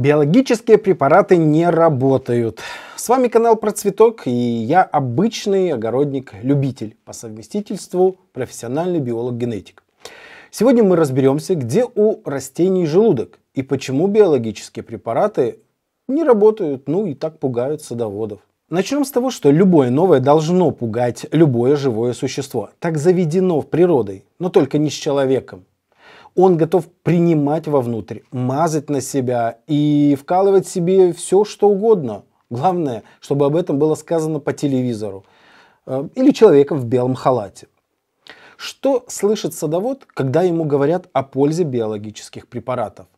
Биологические препараты не работают. С вами канал Процветок, и я обычный огородник-любитель, по совместительству профессиональный биолог-генетик. Сегодня мы разберемся, где у растений желудок и почему биологические препараты не работают, ну и так пугают садоводов. Начнем с того, что любое новое должно пугать любое живое существо. Так заведено в природой, но только не с человеком он готов принимать вовнутрь, мазать на себя и вкалывать себе все, что угодно. Главное, чтобы об этом было сказано по телевизору э, или человеком в белом халате. Что слышит садовод, когда ему говорят о пользе биологических препаратов?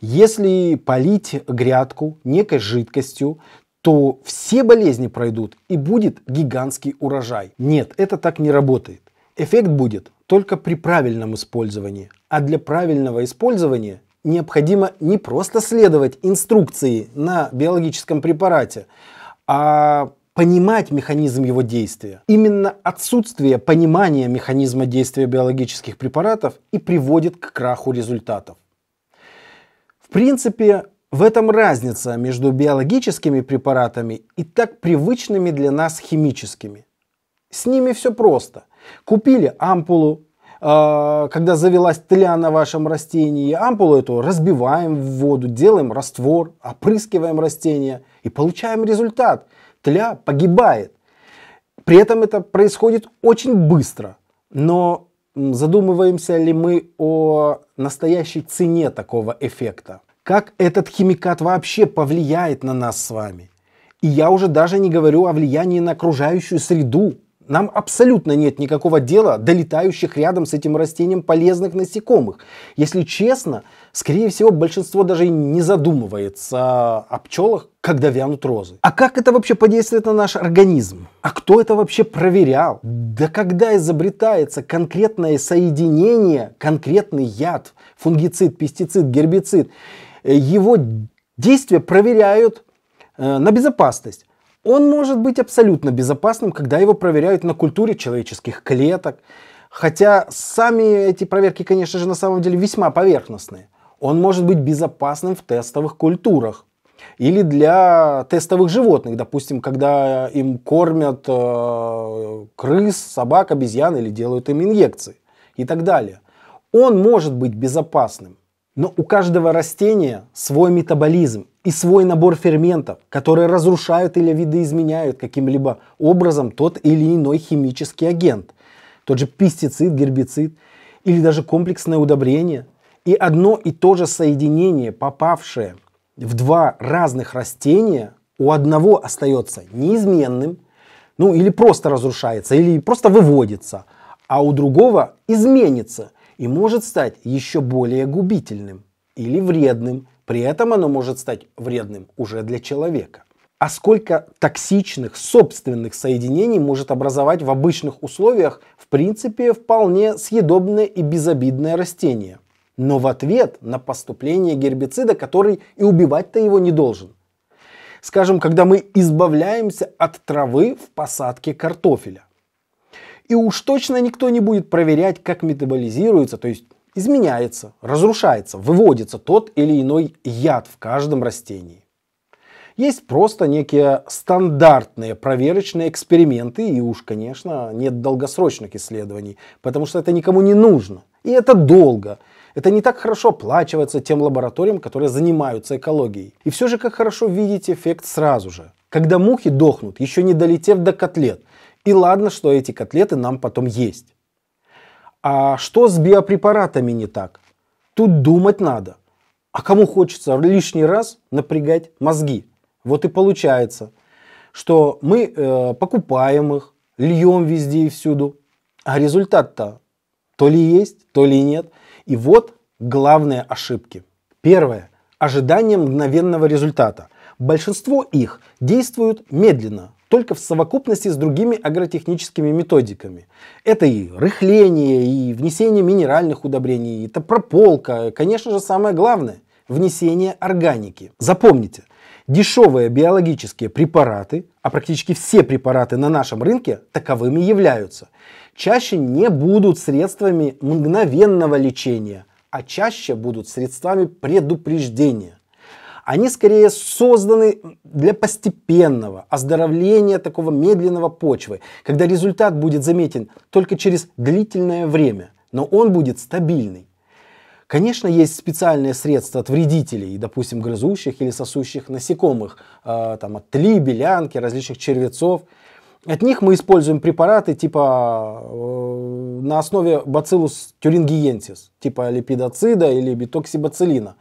Если полить грядку некой жидкостью, то все болезни пройдут и будет гигантский урожай. Нет, это так не работает. Эффект будет только при правильном использовании. А для правильного использования необходимо не просто следовать инструкции на биологическом препарате, а понимать механизм его действия. Именно отсутствие понимания механизма действия биологических препаратов и приводит к краху результатов. В принципе, в этом разница между биологическими препаратами и так привычными для нас химическими. С ними все просто – Купили ампулу, а, когда завелась тля на вашем растении, ампулу эту разбиваем в воду, делаем раствор, опрыскиваем растение и получаем результат. Тля погибает. При этом это происходит очень быстро. Но задумываемся ли мы о настоящей цене такого эффекта? Как этот химикат вообще повлияет на нас с вами? И я уже даже не говорю о влиянии на окружающую среду, нам абсолютно нет никакого дела до летающих рядом с этим растением полезных насекомых. Если честно, скорее всего, большинство даже не задумывается о пчелах, когда вянут розы. А как это вообще подействует на наш организм? А кто это вообще проверял? Да когда изобретается конкретное соединение, конкретный яд, фунгицид, пестицид, гербицид, э, его действия проверяют э, на безопасность. Он может быть абсолютно безопасным, когда его проверяют на культуре человеческих клеток, хотя сами эти проверки, конечно же, на самом деле весьма поверхностные. Он может быть безопасным в тестовых культурах, или для тестовых животных, допустим, когда им кормят э, крыс, собак, обезьян или делают им инъекции и так далее. Он может быть безопасным, но у каждого растения свой метаболизм, и свой набор ферментов, которые разрушают или видоизменяют каким-либо образом тот или иной химический агент, тот же пестицид, гербицид или даже комплексное удобрение. И одно и то же соединение, попавшее в два разных растения, у одного остается неизменным, ну или просто разрушается, или просто выводится, а у другого изменится и может стать еще более губительным или вредным – при этом оно может стать вредным уже для человека. А сколько токсичных собственных соединений может образовать в обычных условиях, в принципе, вполне съедобное и безобидное растение. Но в ответ на поступление гербицида, который и убивать-то его не должен. Скажем, когда мы избавляемся от травы в посадке картофеля. И уж точно никто не будет проверять, как метаболизируется, то есть изменяется, разрушается, выводится тот или иной яд в каждом растении. Есть просто некие стандартные проверочные эксперименты, и уж, конечно, нет долгосрочных исследований, потому что это никому не нужно. И это долго. Это не так хорошо оплачивается тем лабораториям, которые занимаются экологией. И все же, как хорошо видеть эффект сразу же. Когда мухи дохнут, еще не долетев до котлет. И ладно, что эти котлеты нам потом есть. А что с биопрепаратами не так? Тут думать надо. А кому хочется лишний раз напрягать мозги? Вот и получается, что мы э, покупаем их, льем везде и всюду, а результат-то то ли есть, то ли нет. И вот главные ошибки. Первое. Ожидание мгновенного результата. Большинство их действуют медленно, только в совокупности с другими агротехническими методиками. Это и рыхление, и внесение минеральных удобрений, это прополка, конечно же самое главное – внесение органики. Запомните, дешевые биологические препараты, а практически все препараты на нашем рынке таковыми являются, чаще не будут средствами мгновенного лечения, а чаще будут средствами предупреждения. Они скорее созданы для постепенного оздоровления такого медленного почвы, когда результат будет заметен только через длительное время, но он будет стабильный. Конечно, есть специальные средства от вредителей, допустим, грызущих или сосущих насекомых, э, там, от тли, белянки, различных червецов. От них мы используем препараты типа э, на основе бациллус тюрингиенсис, типа липидоцида или битоксибацилина.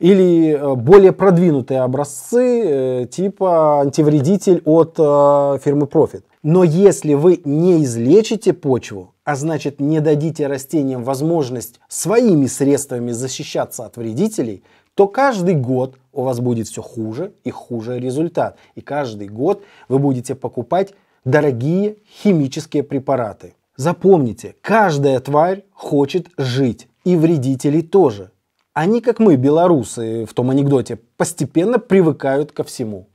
Или э, более продвинутые образцы э, типа антивредитель от э, фирмы Profit. Но если вы не излечите почву, а значит не дадите растениям возможность своими средствами защищаться от вредителей, то каждый год у вас будет все хуже и хуже результат. И каждый год вы будете покупать дорогие химические препараты. Запомните, каждая тварь хочет жить, и вредители тоже. Они, как мы, белорусы в том анекдоте, постепенно привыкают ко всему.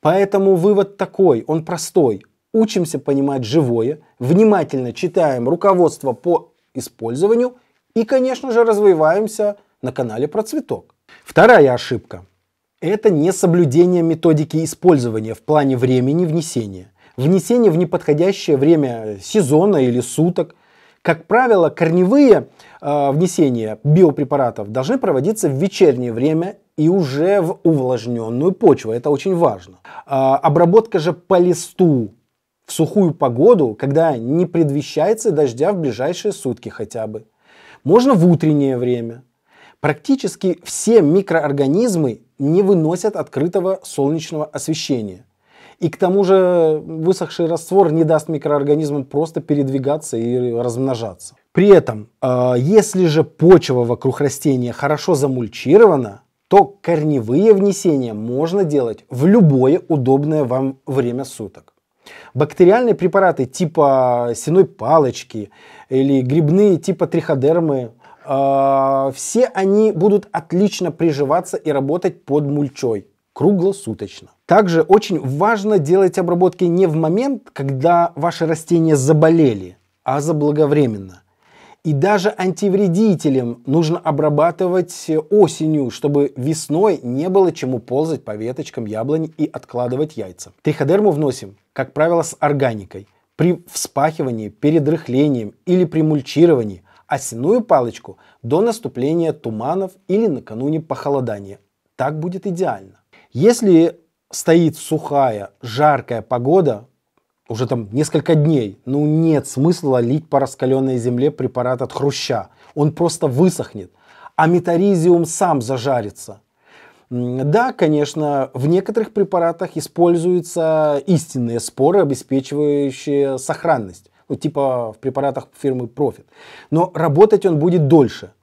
Поэтому вывод такой, он простой. Учимся понимать живое, внимательно читаем руководство по использованию и, конечно же, развиваемся на канале про цветок. Вторая ошибка – это несоблюдение методики использования в плане времени внесения. Внесение в неподходящее время сезона или суток – как правило, корневые э, внесения биопрепаратов должны проводиться в вечернее время и уже в увлажненную почву. Это очень важно. Э, обработка же по листу в сухую погоду, когда не предвещается дождя в ближайшие сутки хотя бы. Можно в утреннее время. Практически все микроорганизмы не выносят открытого солнечного освещения – и к тому же высохший раствор не даст микроорганизмам просто передвигаться и размножаться. При этом, а, если же почва вокруг растения хорошо замульчирована, то корневые внесения можно делать в любое удобное вам время суток. Бактериальные препараты типа сеной палочки или грибные типа триходермы, а, все они будут отлично приживаться и работать под мульчой круглосуточно. Также очень важно делать обработки не в момент, когда ваши растения заболели, а заблаговременно. И даже антивредителям нужно обрабатывать осенью, чтобы весной не было чему ползать по веточкам яблони и откладывать яйца. Триходерму вносим, как правило, с органикой. При вспахивании, перед рыхлением или при мульчировании, а палочку до наступления туманов или накануне похолодания. Так будет идеально. Если стоит сухая, жаркая погода, уже там несколько дней, ну нет смысла лить по раскаленной земле препарат от хруща. Он просто высохнет. А метаризиум сам зажарится. Да, конечно, в некоторых препаратах используются истинные споры, обеспечивающие сохранность. Ну, типа в препаратах фирмы Profit. Но работать он будет дольше –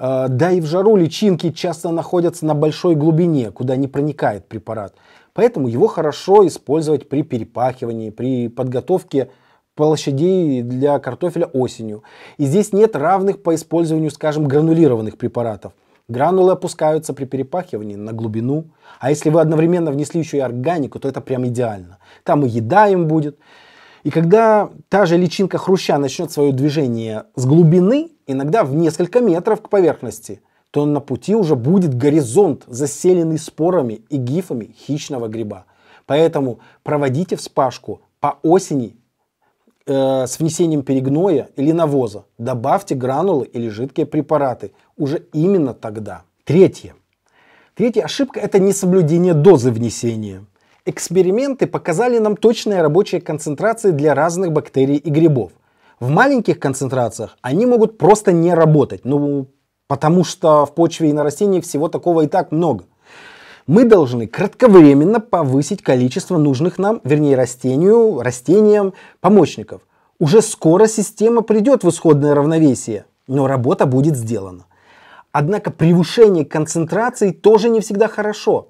Э, да и в жару личинки часто находятся на большой глубине, куда не проникает препарат. Поэтому его хорошо использовать при перепахивании, при подготовке площадей для картофеля осенью. И здесь нет равных по использованию, скажем, гранулированных препаратов. Гранулы опускаются при перепахивании на глубину, а если вы одновременно внесли еще и органику, то это прям идеально. Там и еда им будет. И когда та же личинка хруща начнет свое движение с глубины, иногда в несколько метров к поверхности, то на пути уже будет горизонт, заселенный спорами и гифами хищного гриба. Поэтому проводите вспашку по осени э, с внесением перегноя или навоза. Добавьте гранулы или жидкие препараты уже именно тогда. Третье. Третья ошибка – это несоблюдение дозы внесения. Эксперименты показали нам точные рабочие концентрации для разных бактерий и грибов. В маленьких концентрациях они могут просто не работать, ну, потому что в почве и на растении всего такого и так много. Мы должны кратковременно повысить количество нужных нам, вернее растению, растениям помощников. Уже скоро система придет в исходное равновесие, но работа будет сделана. Однако превышение концентраций тоже не всегда хорошо.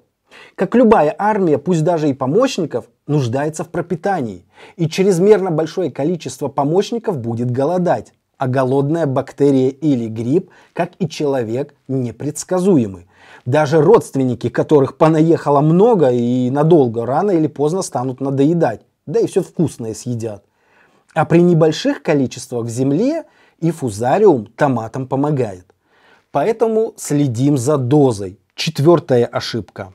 Как любая армия, пусть даже и помощников, нуждается в пропитании, и чрезмерно большое количество помощников будет голодать. А голодная бактерия или грипп, как и человек, непредсказуемы. Даже родственники, которых понаехало много и надолго, рано или поздно станут надоедать, да и все вкусное съедят. А при небольших количествах в земле и фузариум томатам помогает. Поэтому следим за дозой. Четвертая ошибка.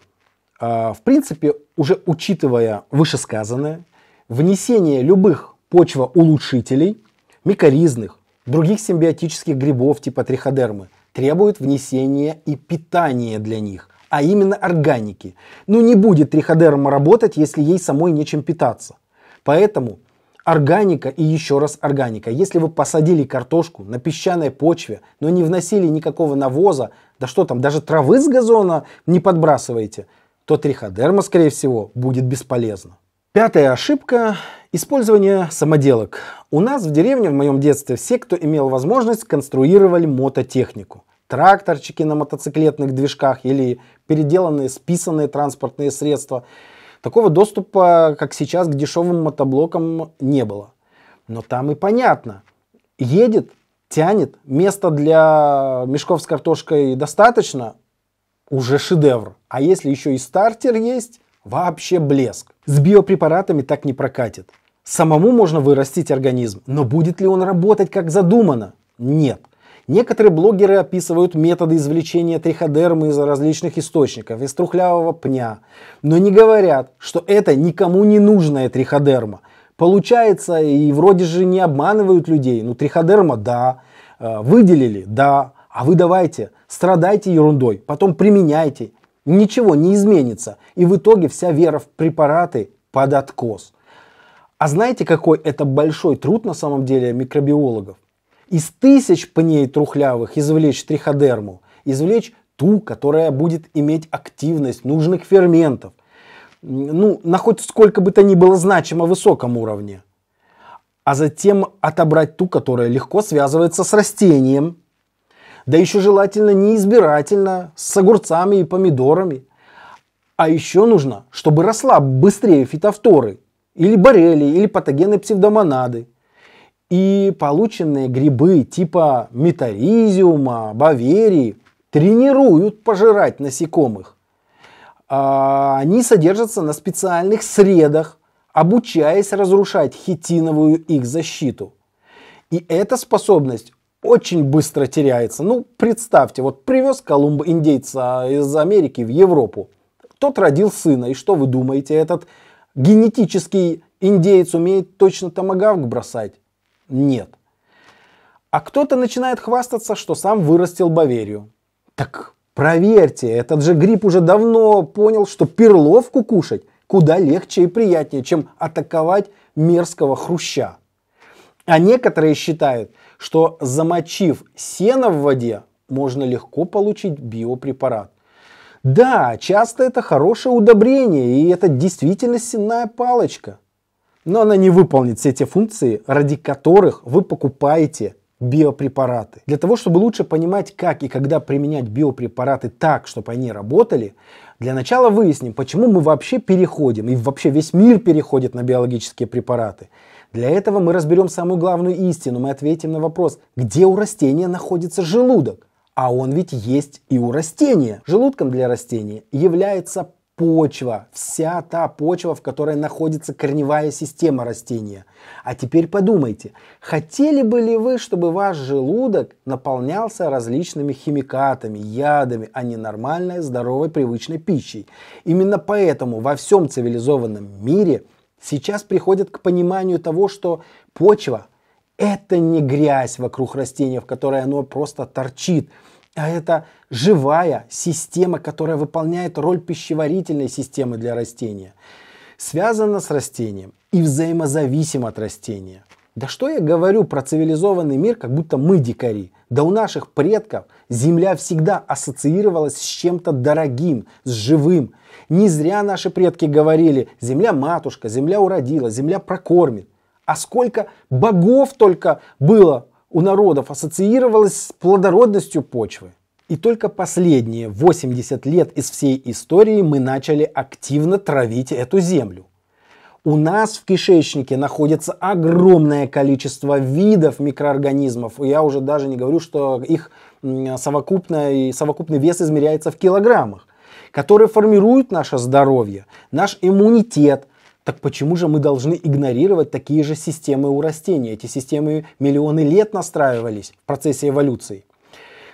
А, в принципе, уже учитывая вышесказанное, внесение любых почвоулучшителей, микоризных, других симбиотических грибов типа триходермы требует внесения и питания для них, а именно органики. Ну не будет триходерма работать, если ей самой нечем питаться. Поэтому органика и еще раз органика. Если вы посадили картошку на песчаной почве, но не вносили никакого навоза, да что там, даже травы с газона не подбрасываете – то триходерма, скорее всего, будет бесполезна. Пятая ошибка – использование самоделок. У нас в деревне в моем детстве все, кто имел возможность, конструировали мототехнику. Тракторчики на мотоциклетных движках или переделанные списанные транспортные средства. Такого доступа, как сейчас, к дешевым мотоблокам не было. Но там и понятно. Едет, тянет, места для мешков с картошкой достаточно, уже шедевр. А если еще и стартер есть, вообще блеск. С биопрепаратами так не прокатит. Самому можно вырастить организм, но будет ли он работать как задумано? Нет. Некоторые блогеры описывают методы извлечения триходермы из различных источников, из трухлявого пня, но не говорят, что это никому не нужная триходерма. Получается, и вроде же не обманывают людей, ну триходерма да, э, выделили да, а вы давайте Страдайте ерундой, потом применяйте. Ничего не изменится. И в итоге вся вера в препараты под откос. А знаете, какой это большой труд на самом деле микробиологов? Из тысяч пней трухлявых извлечь триходерму, извлечь ту, которая будет иметь активность нужных ферментов, ну, на хоть сколько бы то ни было значимо высоком уровне, а затем отобрать ту, которая легко связывается с растением, да еще желательно не избирательно, с огурцами и помидорами. А еще нужно, чтобы росла быстрее фитофторы, или боррелии, или патогены псевдомонады. И полученные грибы типа метаризиума, баверии тренируют пожирать насекомых. А, они содержатся на специальных средах, обучаясь разрушать хитиновую их защиту. И эта способность очень быстро теряется. Ну, представьте, вот привез Колумб индейца из Америки в Европу. Тот родил сына, и что вы думаете, этот генетический индеец умеет точно томагавк бросать? Нет. А кто-то начинает хвастаться, что сам вырастил Баверию. Так проверьте, этот же гриб уже давно понял, что перловку кушать куда легче и приятнее, чем атаковать мерзкого хруща. А некоторые считают – что замочив сено в воде, можно легко получить биопрепарат. Да, часто это хорошее удобрение, и это действительно сенная палочка. Но она не выполнит все те функции, ради которых вы покупаете биопрепараты. Для того, чтобы лучше понимать, как и когда применять биопрепараты так, чтобы они работали, для начала выясним, почему мы вообще переходим, и вообще весь мир переходит на биологические препараты. Для этого мы разберем самую главную истину, мы ответим на вопрос, где у растения находится желудок? А он ведь есть и у растения. Желудком для растения является почва, вся та почва, в которой находится корневая система растения. А теперь подумайте, хотели бы ли вы, чтобы ваш желудок наполнялся различными химикатами, ядами, а не нормальной, здоровой, привычной пищей? Именно поэтому во всем цивилизованном мире – Сейчас приходят к пониманию того, что почва – это не грязь вокруг растения, в которой оно просто торчит, а это живая система, которая выполняет роль пищеварительной системы для растения. Связана с растением и взаимозависим от растения. Да что я говорю про цивилизованный мир, как будто мы дикари. Да у наших предков – Земля всегда ассоциировалась с чем-то дорогим, с живым. Не зря наши предки говорили «Земля матушка, земля уродила, земля прокормит». А сколько богов только было у народов ассоциировалось с плодородностью почвы. И только последние 80 лет из всей истории мы начали активно травить эту землю. У нас в кишечнике находится огромное количество видов микроорганизмов. Я уже даже не говорю, что их совокупный, совокупный вес измеряется в килограммах, которые формируют наше здоровье, наш иммунитет. Так почему же мы должны игнорировать такие же системы у растений? Эти системы миллионы лет настраивались в процессе эволюции.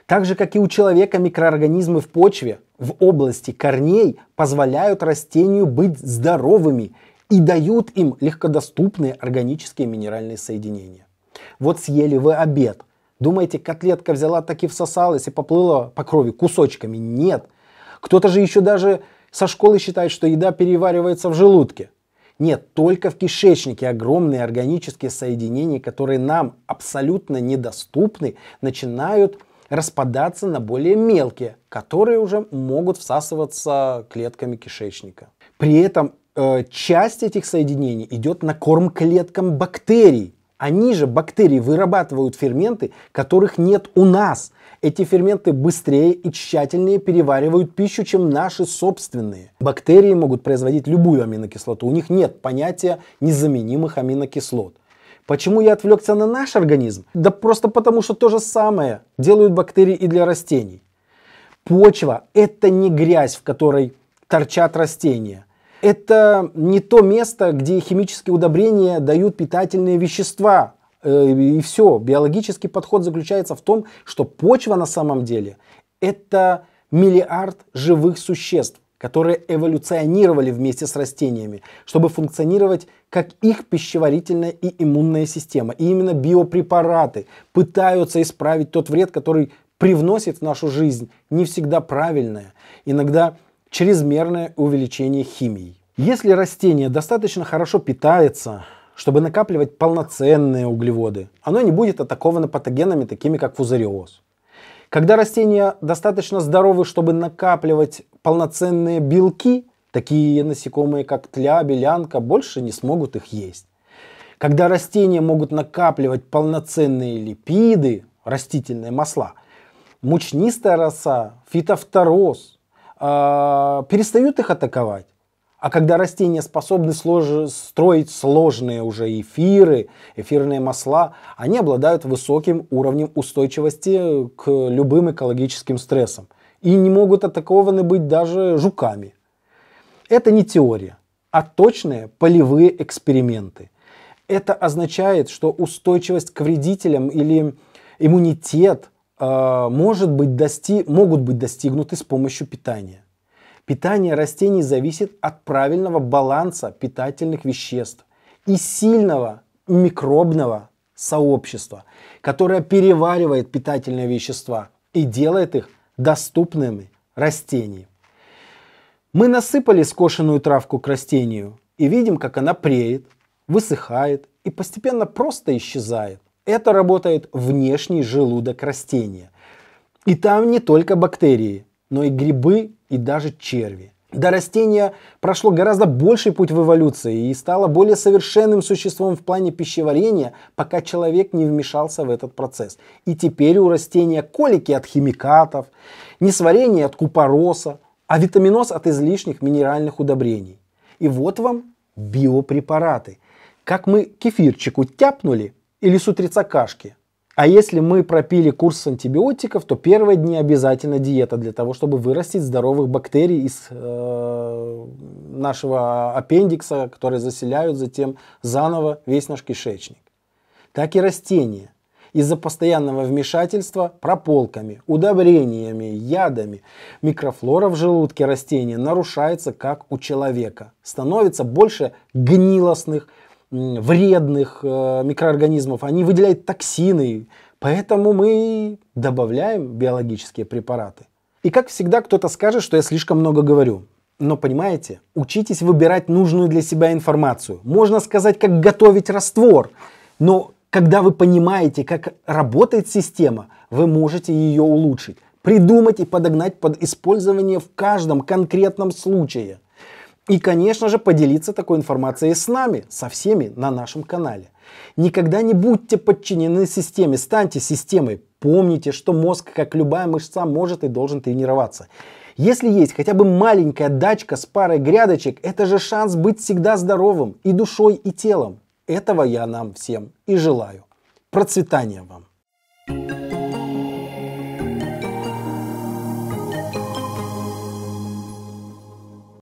Так же, как и у человека, микроорганизмы в почве в области корней позволяют растению быть здоровыми и дают им легкодоступные органические минеральные соединения. Вот съели вы обед. Думаете, котлетка взяла таки всосалась и поплыла по крови кусочками? Нет. Кто-то же еще даже со школы считает, что еда переваривается в желудке. Нет, только в кишечнике огромные органические соединения, которые нам абсолютно недоступны, начинают распадаться на более мелкие, которые уже могут всасываться клетками кишечника. При этом Э, часть этих соединений идет на корм клеткам бактерий. Они же, бактерии, вырабатывают ферменты, которых нет у нас. Эти ферменты быстрее и тщательнее переваривают пищу, чем наши собственные. Бактерии могут производить любую аминокислоту. У них нет понятия незаменимых аминокислот. Почему я отвлекся на наш организм? Да просто потому, что то же самое делают бактерии и для растений. Почва – это не грязь, в которой торчат растения – это не то место, где химические удобрения дают питательные вещества. Э, и все. Биологический подход заключается в том, что почва на самом деле это миллиард живых существ, которые эволюционировали вместе с растениями, чтобы функционировать как их пищеварительная и иммунная система. И именно биопрепараты пытаются исправить тот вред, который привносит в нашу жизнь не всегда правильное, иногда чрезмерное увеличение химии. Если растение достаточно хорошо питается, чтобы накапливать полноценные углеводы, оно не будет атаковано патогенами, такими как фузариоз. Когда растения достаточно здоровы, чтобы накапливать полноценные белки, такие насекомые, как тля, белянка, больше не смогут их есть. Когда растения могут накапливать полноценные липиды, растительные масла, мучнистая роса, фитофтороз, э, перестают их атаковать. А когда растения способны слож... строить сложные уже эфиры, эфирные масла, они обладают высоким уровнем устойчивости к любым экологическим стрессам и не могут атакованы быть даже жуками. Это не теория, а точные полевые эксперименты. Это означает, что устойчивость к вредителям или иммунитет а, может быть дости... могут быть достигнуты с помощью питания. Питание растений зависит от правильного баланса питательных веществ и сильного микробного сообщества, которое переваривает питательные вещества и делает их доступными растениям. Мы насыпали скошенную травку к растению и видим, как она преет, высыхает и постепенно просто исчезает. Это работает внешний желудок растения. И там не только бактерии, но и грибы и даже черви. До растения прошло гораздо больший путь в эволюции и стало более совершенным существом в плане пищеварения, пока человек не вмешался в этот процесс. И теперь у растения колики от химикатов, несварение от купороса, а витаминоз от излишних минеральных удобрений. И вот вам биопрепараты. Как мы кефирчику тяпнули, или с утреца кашки. А если мы пропили курс антибиотиков, то первые дни обязательно диета для того, чтобы вырастить здоровых бактерий из э, нашего аппендикса, которые заселяют затем заново весь наш кишечник. Так и растения. Из-за постоянного вмешательства прополками, удобрениями, ядами микрофлора в желудке растения нарушается, как у человека. Становится больше гнилостных, вредных э, микроорганизмов, они выделяют токсины, поэтому мы добавляем биологические препараты. И как всегда кто-то скажет, что я слишком много говорю. Но понимаете, учитесь выбирать нужную для себя информацию. Можно сказать, как готовить раствор, но когда вы понимаете, как работает система, вы можете ее улучшить, придумать и подогнать под использование в каждом конкретном случае – и, конечно же, поделиться такой информацией с нами, со всеми на нашем канале. Никогда не будьте подчинены системе, станьте системой. Помните, что мозг, как любая мышца, может и должен тренироваться. Если есть хотя бы маленькая дачка с парой грядочек, это же шанс быть всегда здоровым и душой, и телом. Этого я нам всем и желаю. Процветания вам! thank you